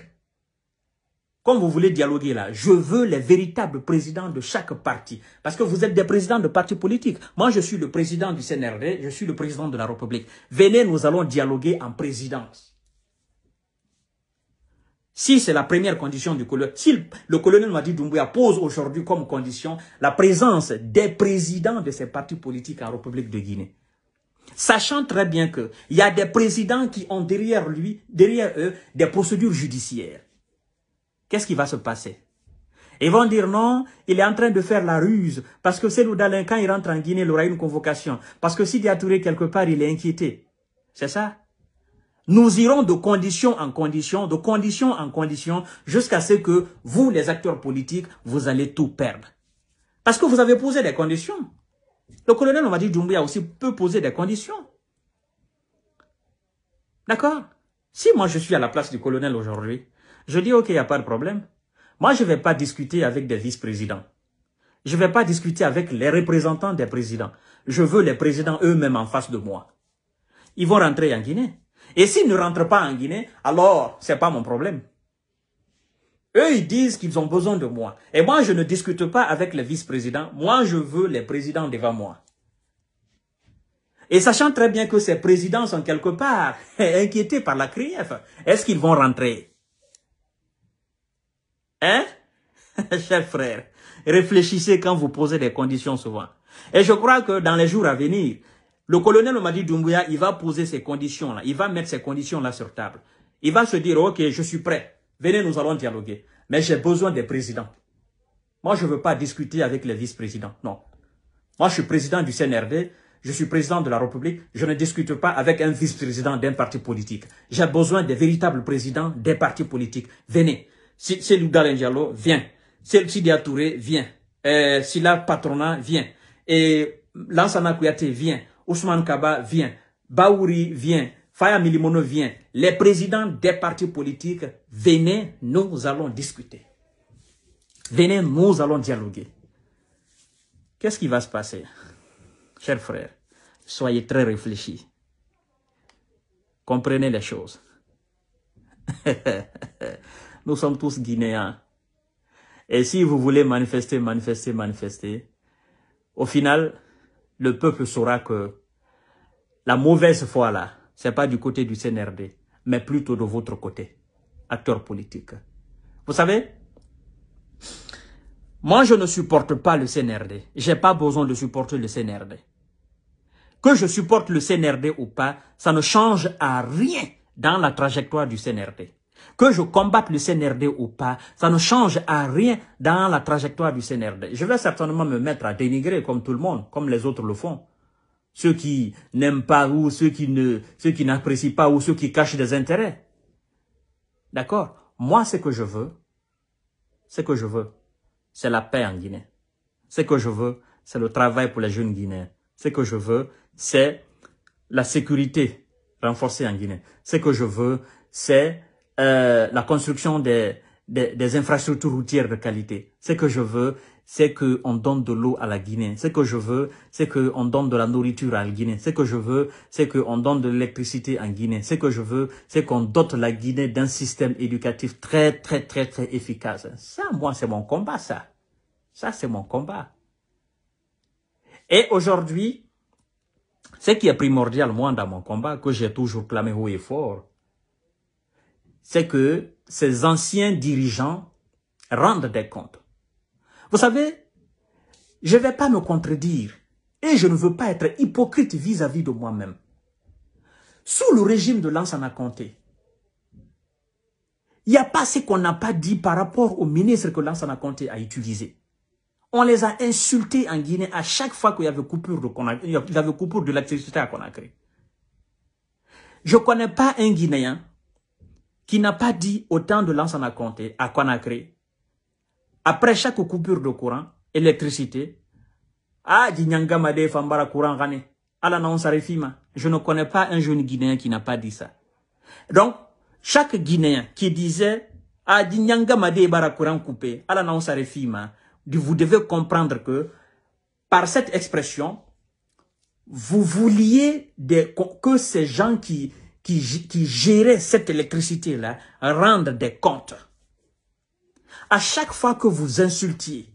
Comme vous voulez dialoguer là, je veux les véritables présidents de chaque parti. Parce que vous êtes des présidents de partis politiques. Moi, je suis le président du CNRD, je suis le président de la République. Venez, nous allons dialoguer en présidence. Si c'est la première condition du colonel, si le colonel Madi Doumbouya pose aujourd'hui comme condition la présence des présidents de ces partis politiques en République de Guinée, sachant très bien qu'il y a des présidents qui ont derrière lui, derrière eux, des procédures judiciaires, qu'est-ce qui va se passer ils vont dire non, il est en train de faire la ruse, parce que c'est Dalin, quand il rentre en Guinée, il aura une convocation, parce que s'il a Diatouré, quelque part, il est inquiété. C'est ça nous irons de condition en condition, de condition en condition, jusqu'à ce que vous, les acteurs politiques, vous allez tout perdre. Parce que vous avez posé des conditions. Le colonel dit, a aussi peut poser des conditions. D'accord Si moi je suis à la place du colonel aujourd'hui, je dis ok, il n'y a pas de problème. Moi, je ne vais pas discuter avec des vice-présidents. Je ne vais pas discuter avec les représentants des présidents. Je veux les présidents eux-mêmes en face de moi. Ils vont rentrer en Guinée. Et s'ils ne rentrent pas en Guinée, alors c'est pas mon problème. Eux, ils disent qu'ils ont besoin de moi. Et moi, je ne discute pas avec les vice-présidents. Moi, je veux les présidents devant moi. Et sachant très bien que ces présidents sont quelque part inquiétés par la CRIEF, est-ce qu'ils vont rentrer Hein Chers frères, réfléchissez quand vous posez des conditions souvent. Et je crois que dans les jours à venir, le colonel dit Doumbouya, il va poser ses conditions-là, il va mettre ses conditions-là sur table. Il va se dire, ok, je suis prêt, venez, nous allons dialoguer. Mais j'ai besoin des présidents. Moi, je ne veux pas discuter avec les vice-présidents, non. Moi, je suis président du CNRD, je suis président de la République, je ne discute pas avec un vice-président d'un parti politique. J'ai besoin des véritables présidents des partis politiques. Venez. Si, si Luda Diallo, viens. Sidi Touré, viens. Euh, Sila Patrona, viens. Et Lansana Kouyaté, viens. Ousmane Kaba vient, Baouri vient, Faya Milimono vient, les présidents des partis politiques, venez, nous allons discuter. Venez, nous allons dialoguer. Qu'est-ce qui va se passer Chers frères, soyez très réfléchis. Comprenez les choses. nous sommes tous Guinéens. Et si vous voulez manifester, manifester, manifester, au final, le peuple saura que la mauvaise foi là, c'est pas du côté du CNRD, mais plutôt de votre côté, acteur politique. Vous savez, moi je ne supporte pas le CNRD. J'ai pas besoin de supporter le CNRD. Que je supporte le CNRD ou pas, ça ne change à rien dans la trajectoire du CNRD. Que je combatte le CNRD ou pas, ça ne change à rien dans la trajectoire du CNRD. Je vais certainement me mettre à dénigrer comme tout le monde, comme les autres le font. Ceux qui n'aiment pas ou ceux qui ne, ceux qui n'apprécient pas ou ceux qui cachent des intérêts. D'accord Moi, ce que je veux, ce que je veux, c'est la paix en Guinée. Ce que je veux, c'est le travail pour les jeunes Guinéens. Ce que je veux, c'est la sécurité renforcée en Guinée. Ce que je veux, c'est euh, la construction des, des, infrastructures routières de qualité. Ce que je veux, c'est qu'on donne de l'eau à la Guinée. Ce que je veux, c'est qu'on donne de la nourriture à la Guinée. Ce que je veux, c'est qu'on donne de l'électricité en Guinée. Ce que je veux, c'est qu'on dote la Guinée d'un système éducatif très, très, très, très efficace. Ça, moi, c'est mon combat, ça. Ça, c'est mon combat. Et aujourd'hui, ce qui est primordial, moi, dans mon combat, que j'ai toujours clamé haut et fort, c'est que ces anciens dirigeants rendent des comptes. Vous savez, je ne vais pas me contredire et je ne veux pas être hypocrite vis-à-vis de moi-même. Sous le régime de Lansana Conté, il n'y a pas ce qu'on n'a pas dit par rapport aux ministres que Lansana Conté a utilisé. On les a insultés en Guinée à chaque fois qu'il y avait coupure de, Conakry, il y avait coupure de l'électricité à Conakry. Je ne connais pas un Guinéen qui n'a pas dit autant de en a compté à Conakry. Après chaque coupure de courant, électricité, ah, Je ne connais pas un jeune Guinéen qui n'a pas dit ça. Donc, chaque Guinéen qui disait, ah, coupé, vous devez comprendre que par cette expression, vous vouliez que ces gens qui, qui, cette électricité-là rendre des comptes. À chaque fois que vous insultiez,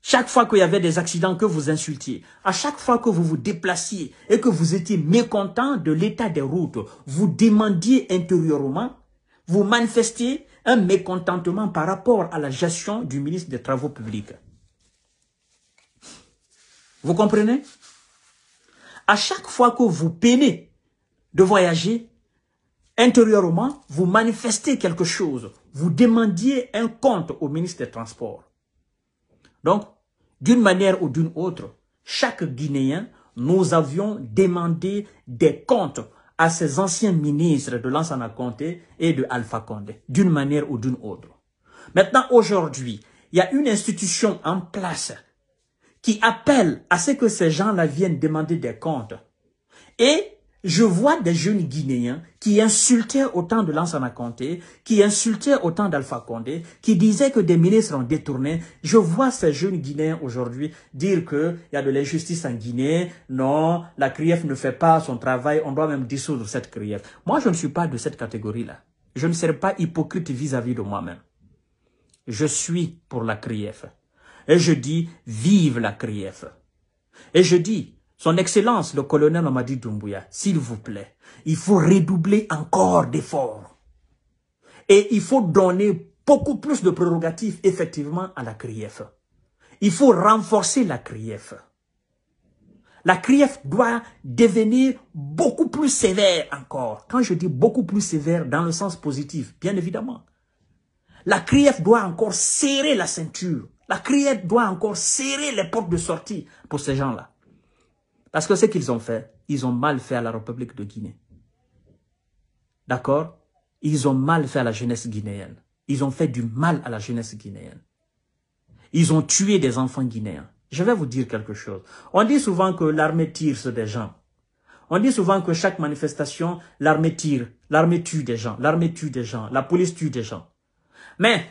chaque fois qu'il y avait des accidents que vous insultiez, à chaque fois que vous vous déplaciez et que vous étiez mécontent de l'état des routes, vous demandiez intérieurement, vous manifestiez un mécontentement par rapport à la gestion du ministre des Travaux publics. Vous comprenez À chaque fois que vous peinez de voyager, intérieurement, vous manifestez quelque chose. Vous demandiez un compte au ministre des Transports. Donc, d'une manière ou d'une autre, chaque Guinéen, nous avions demandé des comptes à ces anciens ministres de Lansana Conté et de Alpha Condé, d'une manière ou d'une autre. Maintenant, aujourd'hui, il y a une institution en place qui appelle à ce que ces gens-là viennent demander des comptes. Et je vois des jeunes Guinéens qui insultaient autant de Lansana Conté, qui insultaient autant d'Alpha Condé, qui disaient que des ministres ont détournés. Je vois ces jeunes Guinéens aujourd'hui dire qu'il y a de l'injustice en Guinée. Non, la CRIEF ne fait pas son travail. On doit même dissoudre cette CRIEF. Moi, je ne suis pas de cette catégorie-là. Je ne serai pas hypocrite vis-à-vis -vis de moi-même. Je suis pour la CRIEF. Et je dis, vive la CRIEF. Et je dis, son Excellence, le colonel Mamadi Doumbouya, s'il vous plaît, il faut redoubler encore d'efforts. Et il faut donner beaucoup plus de prérogatives, effectivement, à la CRIEF. Il faut renforcer la CRIEF. La CRIEF doit devenir beaucoup plus sévère encore. Quand je dis beaucoup plus sévère, dans le sens positif, bien évidemment. La CRIEF doit encore serrer la ceinture. La CRIEF doit encore serrer les portes de sortie pour ces gens-là. Parce que ce qu'ils ont fait, ils ont mal fait à la République de Guinée. D'accord Ils ont mal fait à la jeunesse guinéenne. Ils ont fait du mal à la jeunesse guinéenne. Ils ont tué des enfants guinéens. Je vais vous dire quelque chose. On dit souvent que l'armée tire sur des gens. On dit souvent que chaque manifestation, l'armée tire, l'armée tue des gens, l'armée tue des gens, la police tue des gens. Mais,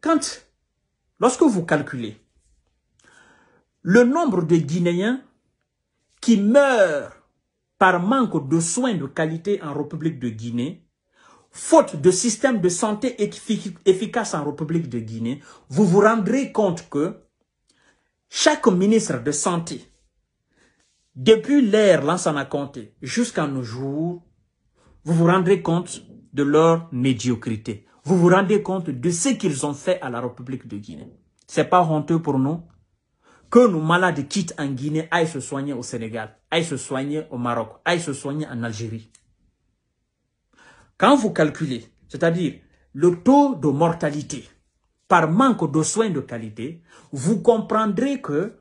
quand, lorsque vous calculez le nombre de Guinéens qui meurent par manque de soins de qualité en République de Guinée, faute de système de santé efficace en République de Guinée, vous vous rendrez compte que chaque ministre de santé, depuis l'ère Lansana Conté jusqu'à nos jours, vous vous rendrez compte de leur médiocrité. Vous vous rendez compte de ce qu'ils ont fait à la République de Guinée. C'est pas honteux pour nous que nos malades quittent en Guinée, aillent se soigner au Sénégal, aillent se soigner au Maroc, aillent se soigner en Algérie. Quand vous calculez, c'est-à-dire le taux de mortalité par manque de soins de qualité, vous comprendrez que,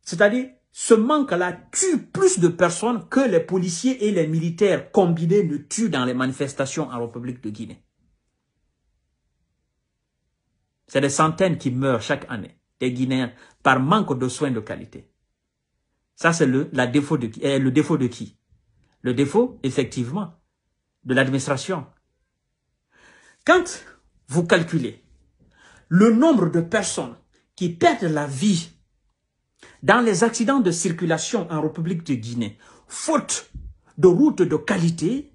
c'est-à-dire ce manque-là tue plus de personnes que les policiers et les militaires combinés ne tuent dans les manifestations en République de Guinée. C'est des centaines qui meurent chaque année des Guinéens par manque de soins de qualité. Ça, c'est le, la défaut de, euh, le défaut de qui Le défaut, effectivement, de l'administration. Quand vous calculez le nombre de personnes qui perdent la vie dans les accidents de circulation en République de Guinée, faute de routes de qualité,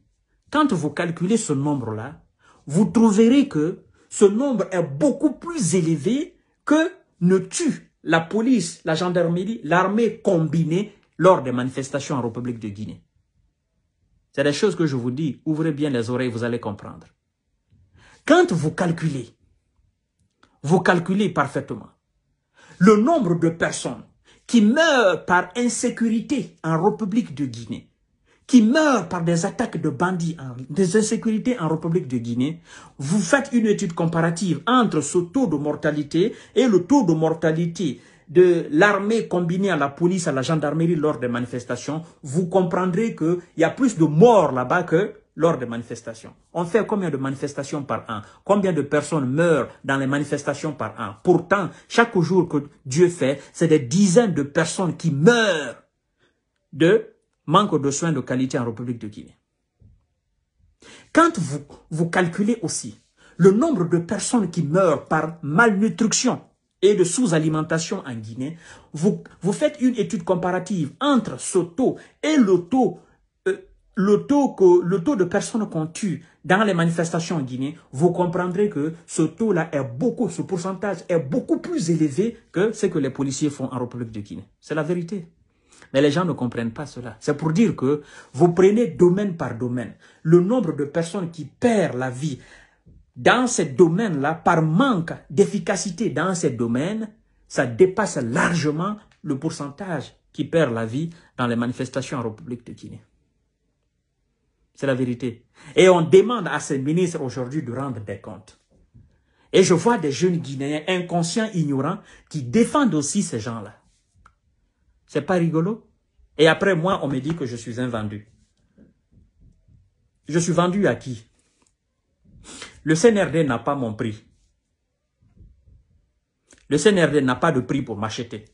quand vous calculez ce nombre-là, vous trouverez que ce nombre est beaucoup plus élevé que ne tue la police, la gendarmerie, l'armée combinée lors des manifestations en République de Guinée. C'est des choses que je vous dis, ouvrez bien les oreilles, vous allez comprendre. Quand vous calculez, vous calculez parfaitement le nombre de personnes qui meurent par insécurité en République de Guinée, qui meurent par des attaques de bandits, des insécurités en République de Guinée, vous faites une étude comparative entre ce taux de mortalité et le taux de mortalité de l'armée combinée à la police, à la gendarmerie lors des manifestations, vous comprendrez qu'il y a plus de morts là-bas que lors des manifestations. On fait combien de manifestations par an Combien de personnes meurent dans les manifestations par an Pourtant, chaque jour que Dieu fait, c'est des dizaines de personnes qui meurent de manque de soins de qualité en République de Guinée. Quand vous, vous calculez aussi le nombre de personnes qui meurent par malnutrition et de sous-alimentation en Guinée, vous, vous faites une étude comparative entre ce taux et le taux, euh, le taux, que, le taux de personnes qu'on tue dans les manifestations en Guinée, vous comprendrez que ce taux-là est beaucoup, ce pourcentage est beaucoup plus élevé que ce que les policiers font en République de Guinée. C'est la vérité. Mais les gens ne comprennent pas cela. C'est pour dire que vous prenez domaine par domaine. Le nombre de personnes qui perdent la vie dans ces domaines-là, par manque d'efficacité dans ces domaines, ça dépasse largement le pourcentage qui perd la vie dans les manifestations en République de Guinée. C'est la vérité. Et on demande à ces ministres aujourd'hui de rendre des comptes. Et je vois des jeunes Guinéens inconscients, ignorants, qui défendent aussi ces gens-là. C'est pas rigolo. Et après, moi, on me dit que je suis un vendu. Je suis vendu à qui Le CNRD n'a pas mon prix. Le CNRD n'a pas de prix pour m'acheter.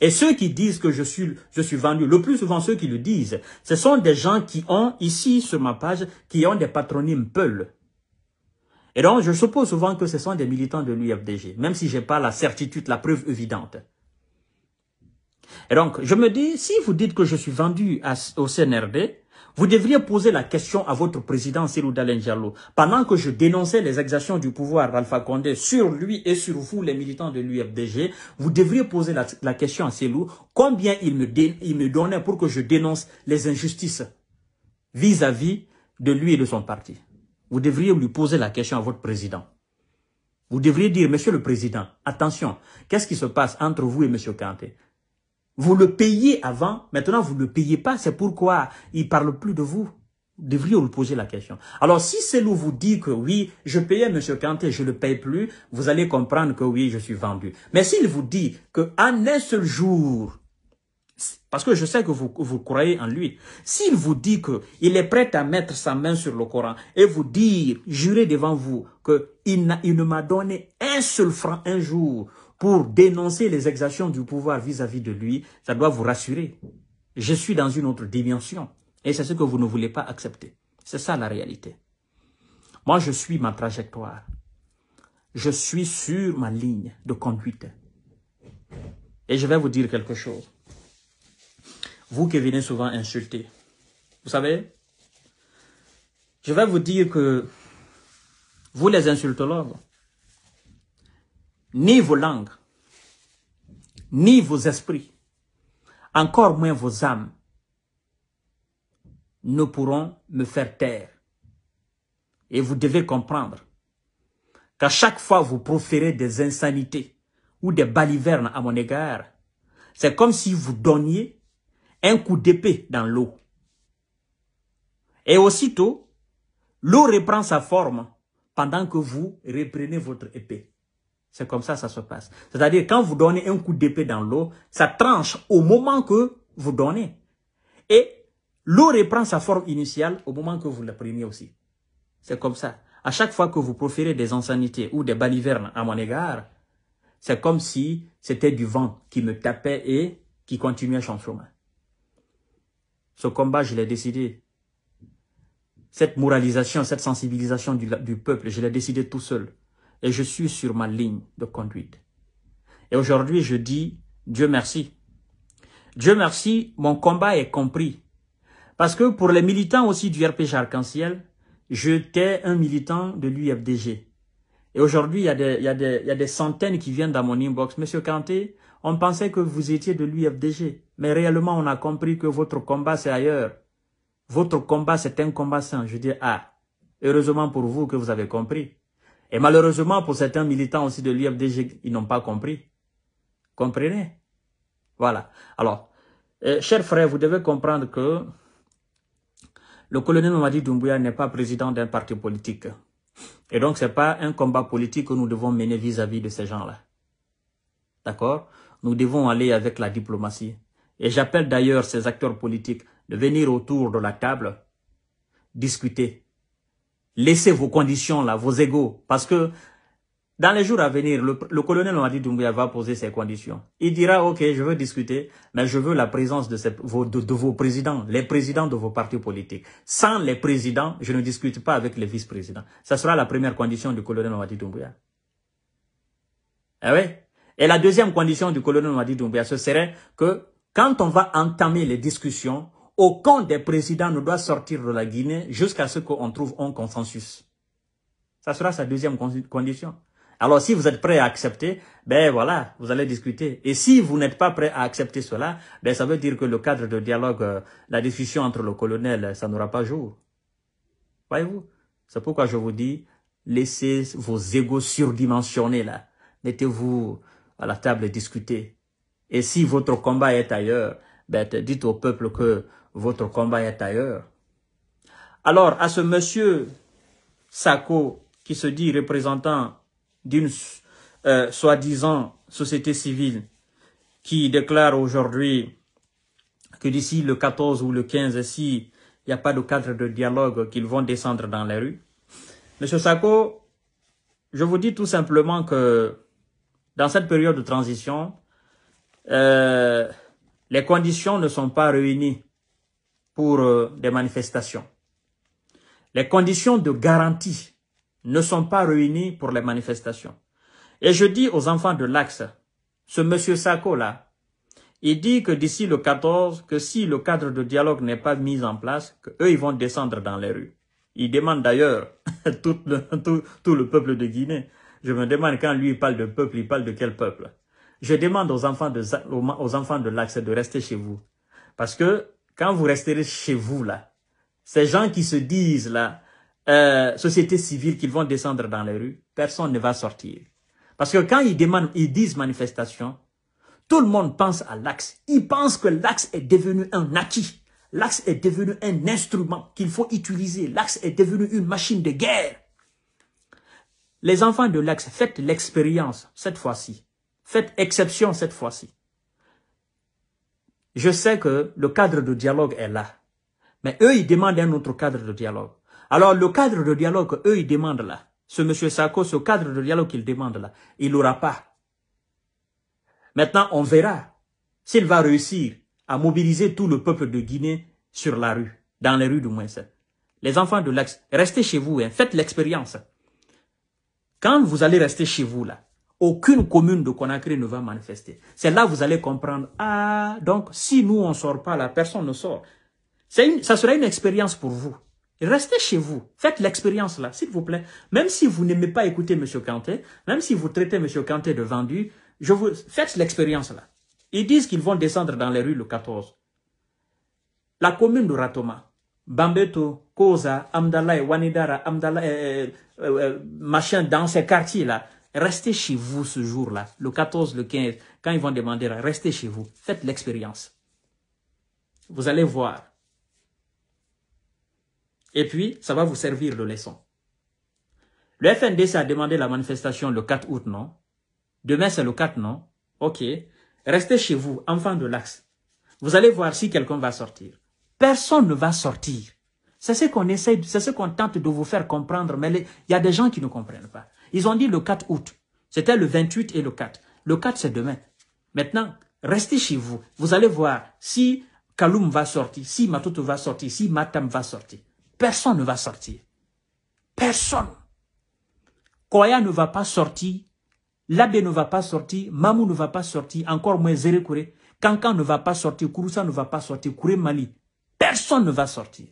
Et ceux qui disent que je suis, je suis vendu, le plus souvent ceux qui le disent, ce sont des gens qui ont, ici sur ma page, qui ont des patronymes Peul. Et donc, je suppose souvent que ce sont des militants de l'UFDG, même si j'ai pas la certitude, la preuve évidente. Et donc, je me dis, si vous dites que je suis vendu au CNRD, vous devriez poser la question à votre président Cyril Dalen Pendant que je dénonçais les exactions du pouvoir d'Alpha Condé sur lui et sur vous, les militants de l'UFDG, vous devriez poser la, question à Cyril combien il me, donnait pour que je dénonce les injustices vis-à-vis -vis de lui et de son parti. Vous devriez lui poser la question à votre président. Vous devriez dire, Monsieur le Président, attention, qu'est-ce qui se passe entre vous et Monsieur Kanté vous le payez avant, maintenant vous ne le payez pas, c'est pourquoi il ne parle plus de vous. Vous devriez vous poser la question. Alors si c'est qui vous dit que oui, je payais Monsieur Kanté, je ne le paye plus, vous allez comprendre que oui, je suis vendu. Mais s'il vous dit qu'en un seul jour, parce que je sais que vous, croyez en lui. S'il vous dit que il est prêt à mettre sa main sur le Coran et vous dire, jurer devant vous, que il ne m'a donné un seul franc un jour pour dénoncer les exactions du pouvoir vis-à-vis de lui, ça doit vous rassurer. Je suis dans une autre dimension. Et c'est ce que vous ne voulez pas accepter. C'est ça la réalité. Moi, je suis ma trajectoire. Je suis sur ma ligne de conduite. Et je vais vous dire quelque chose. Vous qui venez souvent insulter, vous savez, je vais vous dire que vous les insultologues, ni vos langues, ni vos esprits, encore moins vos âmes, ne pourront me faire taire. Et vous devez comprendre qu'à chaque fois vous proférez des insanités ou des balivernes à mon égard, c'est comme si vous donniez un coup d'épée dans l'eau. Et aussitôt, l'eau reprend sa forme pendant que vous reprenez votre épée. C'est comme ça que ça se passe. C'est-à-dire quand vous donnez un coup d'épée dans l'eau, ça tranche au moment que vous donnez. Et l'eau reprend sa forme initiale au moment que vous la prenez aussi. C'est comme ça. À chaque fois que vous proférez des insanités ou des balivernes à mon égard, c'est comme si c'était du vent qui me tapait et qui continuait son chemin. Ce combat, je l'ai décidé. Cette moralisation, cette sensibilisation du peuple, je l'ai décidé tout seul et je suis sur ma ligne de conduite. Et aujourd'hui, je dis Dieu merci. Dieu merci, mon combat est compris. Parce que pour les militants aussi du RPG Arc-en-Ciel, j'étais un militant de l'UFDG. Et aujourd'hui, il, il, il, y a des centaines qui viennent dans mon inbox. Monsieur Kanté, on pensait que vous étiez de l'UFDG. Mais réellement, on a compris que votre combat, c'est ailleurs. Votre combat, c'est un combat sain. Je dis, ah, heureusement pour vous que vous avez compris. Et malheureusement, pour certains militants aussi de l'UFDG, ils n'ont pas compris. Comprenez Voilà. Alors, euh, chers frères, vous devez comprendre que le colonel Mamadi Doumbouya n'est pas président d'un parti politique. Et donc, ce n'est pas un combat politique que nous devons mener vis à -vis de ces gens-là. D'accord Nous devons aller avec la diplomatie. Et j'appelle d'ailleurs ces acteurs politiques de venir autour de la table, discuter, Laissez vos conditions là, vos égaux, parce que dans les jours à venir, le, colonel Mamadi Doumbouya va poser ses conditions. Il dira, OK, je veux discuter, mais je veux la présence de, vos, présidents, les présidents de vos partis politiques. Sans les présidents, je ne discute pas avec les vice-présidents. Ça sera la première condition du colonel Mamadi Doumbouya. Eh Et la deuxième condition du colonel Mamadi Doumbouya, ce serait que quand on va entamer les discussions, aucun des présidents ne doit sortir de la Guinée jusqu'à ce qu'on trouve un consensus. Ça sera sa deuxième condition. Alors si vous êtes prêt à accepter, ben voilà, vous allez discuter. Et si vous n'êtes pas prêt à accepter cela, ben ça veut dire que le cadre de dialogue, euh, la discussion entre le colonel, euh, ça n'aura pas jour. Voyez-vous C'est pourquoi je vous dis, laissez vos égaux surdimensionnés là. Mettez-vous à la table et discutez. Et si votre combat est ailleurs, ben dites au peuple que votre combat est ailleurs. Alors, à ce monsieur Sako, qui se dit représentant d'une euh, soi-disant société civile, qui déclare aujourd'hui que d'ici le 14 ou le 15, s'il il n'y a pas de cadre de dialogue, qu'ils vont descendre dans les rues. Monsieur Sako, je vous dis tout simplement que dans cette période de transition, euh, les conditions ne sont pas réunies pour euh, des manifestations. Les conditions de garantie ne sont pas réunies pour les manifestations. Et je dis aux enfants de l'Axe, ce monsieur Sako là, il dit que d'ici le 14, que si le cadre de dialogue n'est pas mis en place, que eux ils vont descendre dans les rues. Il demande d'ailleurs tout, le, tout, le peuple de Guinée. Je me demande quand lui il parle de peuple, il parle de quel peuple. Je demande aux enfants de, aux enfants de l'Axe de rester chez vous. Parce que quand vous resterez chez vous là, ces gens qui se disent là, euh, société civile, qu'ils vont descendre dans les rues, personne ne va sortir. Parce que quand ils demandent, ils disent manifestation, tout le monde pense à l'axe. Ils pensent que l'axe est devenu un acquis. L'axe est devenu un instrument qu'il faut utiliser. L'axe est devenu une machine de guerre. Les enfants de l'axe, faites l'expérience cette fois-ci. Faites exception cette fois-ci. Je sais que le cadre de dialogue est là. Mais eux, ils demandent un autre cadre de dialogue. Alors, le cadre de dialogue eux ils demandent là, ce monsieur Sako, ce cadre de dialogue qu'il demande là, il n'aura pas. Maintenant, on verra s'il va réussir à mobiliser tout le peuple de Guinée sur la rue, dans les rues du moins. Les enfants de l'axe, restez chez vous, hein, faites l'expérience. Quand vous allez rester chez vous là, aucune commune de Conakry ne va manifester. C'est là que vous allez comprendre, ah, donc si nous on sort pas, la personne ne sort. ça sera une expérience pour vous. Restez chez vous. Faites l'expérience là, s'il vous plaît. Même si vous n'aimez pas écouter M. Kanté, même si vous traitez M. Kanté de vendu, je vous, faites l'expérience là. Ils disent qu'ils vont descendre dans les rues le 14. La commune de Ratoma, Bambeto, Koza, et Wanidara, euh, euh, euh, machin, dans ces quartiers là, Restez chez vous ce jour-là, le 14, le 15, quand ils vont demander, restez chez vous, faites l'expérience. Vous allez voir. Et puis, ça va vous servir de leçon. Le FNDC a demandé la manifestation le 4 août, non Demain, c'est le 4, non Ok. Restez chez vous, enfants de l'axe. Vous allez voir si quelqu'un va sortir. Personne ne va sortir. C'est ce qu'on essaie, c'est ce qu'on tente de vous faire comprendre, mais il y a des gens qui ne comprennent pas. Ils ont dit le 4 août. C'était le 28 et le 4. Le 4, c'est demain. Maintenant, restez chez vous. Vous allez voir si Kaloum va sortir, si Matoto va sortir, si Matam va sortir. Personne ne va sortir. Personne. Koya ne va pas sortir. L'abbé ne va pas sortir. Mamou ne va pas sortir. Encore moins Zere Kouré. Kankan ne va pas sortir. Kouroussa ne va pas sortir. Kouré Mali. Personne ne va sortir.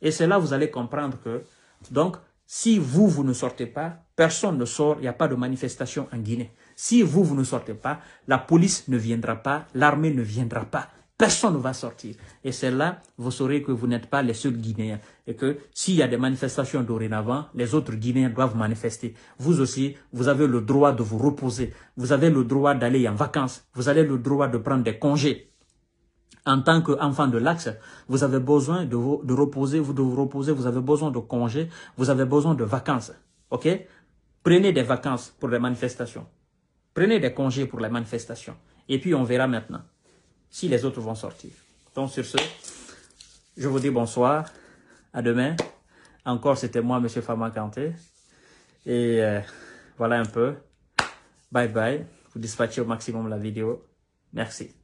Et c'est là que vous allez comprendre que, donc, si vous, vous ne sortez pas, Personne ne sort, il n'y a pas de manifestation en Guinée. Si vous, vous ne sortez pas, la police ne viendra pas, l'armée ne viendra pas. Personne ne va sortir. Et c'est là, vous saurez que vous n'êtes pas les seuls Guinéens. Et que s'il y a des manifestations dorénavant, les autres Guinéens doivent manifester. Vous aussi, vous avez le droit de vous reposer. Vous avez le droit d'aller en vacances. Vous avez le droit de prendre des congés. En tant qu'enfant de l'axe, vous avez besoin de, vous, de reposer, vous devez vous reposer, vous avez besoin de congés, vous avez besoin de vacances. OK Prenez des vacances pour les manifestations. Prenez des congés pour les manifestations. Et puis on verra maintenant si les autres vont sortir. Donc sur ce, je vous dis bonsoir. À demain. Encore, c'était moi, M. Fama Kanté. Et euh, voilà un peu. Bye bye. Vous dispatchez au maximum la vidéo. Merci.